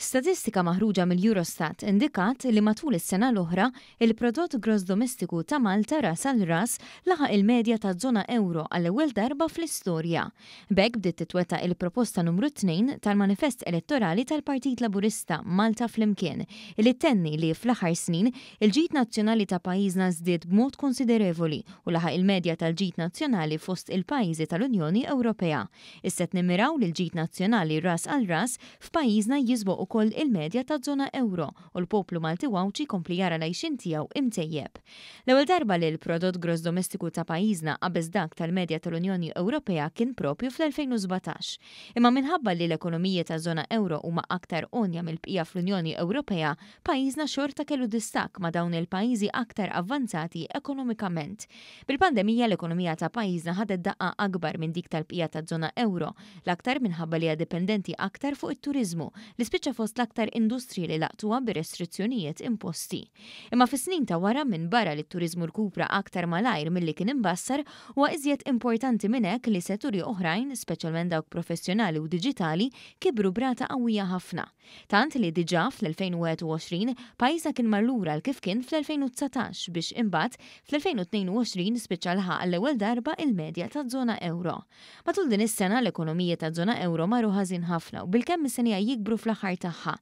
Statistika maħruġa mill-Eurostat indikat li matul is-sena l-oħra il-prodott gross domestiku ta' Malta ras għal ras laħa il-medja ta' zona euro għal ewwel darba fl-istorja. Bek bdiet titweta il-proposta numru 2 tal-manifest elettorali tal-Partit Laburista Malta flimkien li tenni li fl-aħħar snin il-ġit nazzjonali ta' pajjiżna żdied b'mod konsiderevoli u laħa il-medja tal-ġit nazzjonali fost il-pajjiżi tal-Unjoni Ewropea. Isset nimmiraw li l-ġit nazzjonali ras għal ras f'pajjiżna jiżbu ukoll il-medja ta' żona euro u l-poplu Malti wawċi kompli jara la tiegħu imtejjeb. L-ewwel darba li l-prodott gross domestiku ta' pajjiżna qabeż dak tal-medja tal-Unjoni Ewropea kien propju fl-2017. Imma minħabba li l-ekonomija ta' żona euro huma aktar onja mill-bqija fl-Unjoni Ewropea, pajjiżna xorta kellu distak ma' dawn il-pajjiżi aktar avvanzati ekonomikament. Bil-pandemija l-ekonomija ta' pajjiżna ħadet daqqa akbar minn dik tal pija ta' żona euro, l-aktar minħabba li dipendenti aktar fuq it-turizmu li spiċċa fost l-aktar industri li laqtuwa bir-restrizzjonijiet imposti. Imma fis-snin ta' wara minn barra li turizmu l-kupra aktar malajr mill-li kien imbassar huwa iżjed importanti minn hekk li setturi oħrajn, speċjalment dawk professjonali u digitali, kibru brata qawwija ħafna. Tant li diġà fl-2021 pajsa kien marlura l kif kien fl-2019 biex imbagħad fl-2022 spiċċalħa għall-ewwel darba il-medja ta' żona euro. Matul din is-sena l-ekonomija ta' żona euro maru ħażin ħafna u bil-kemm is-senija jikbru fl-aħħar ta' tagħha.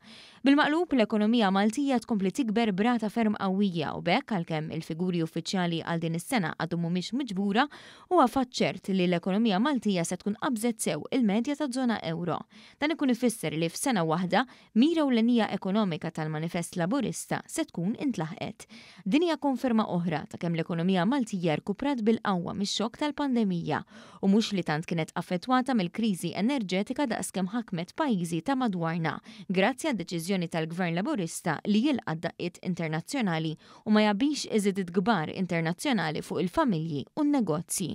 Bil-maqlub l-ekonomija Maltija tkompli tikber brata ferm qawwija u bekk għalkemm il-figuri uffiċjali għal din is-sena għadu mhumiex miġbura huwa faċċert li l-ekonomija Maltija se tkun qabżet sew il-medja ta' żona euro. Dan ikun ifisser li f'sena waħda mira u l-nija ekonomika tal-Manifest Laburista se tkun intlaħqet. Din hija konferma oħra ta' kemm l-ekonomija Maltija rkuprat bil-qawwa mix-xokk tal-pandemija u mhux li tant kienet affettwata mill-kriżi enerġetika daqskemm ħakmet pajjiżi ta' madwarna grazzi għad deċiżjoni tal-Gvern Laburista li jilqa' daqqiet internazzjonali u ma jabix iżidiet gbar internazzjonali fuq il-familji u n-negozji.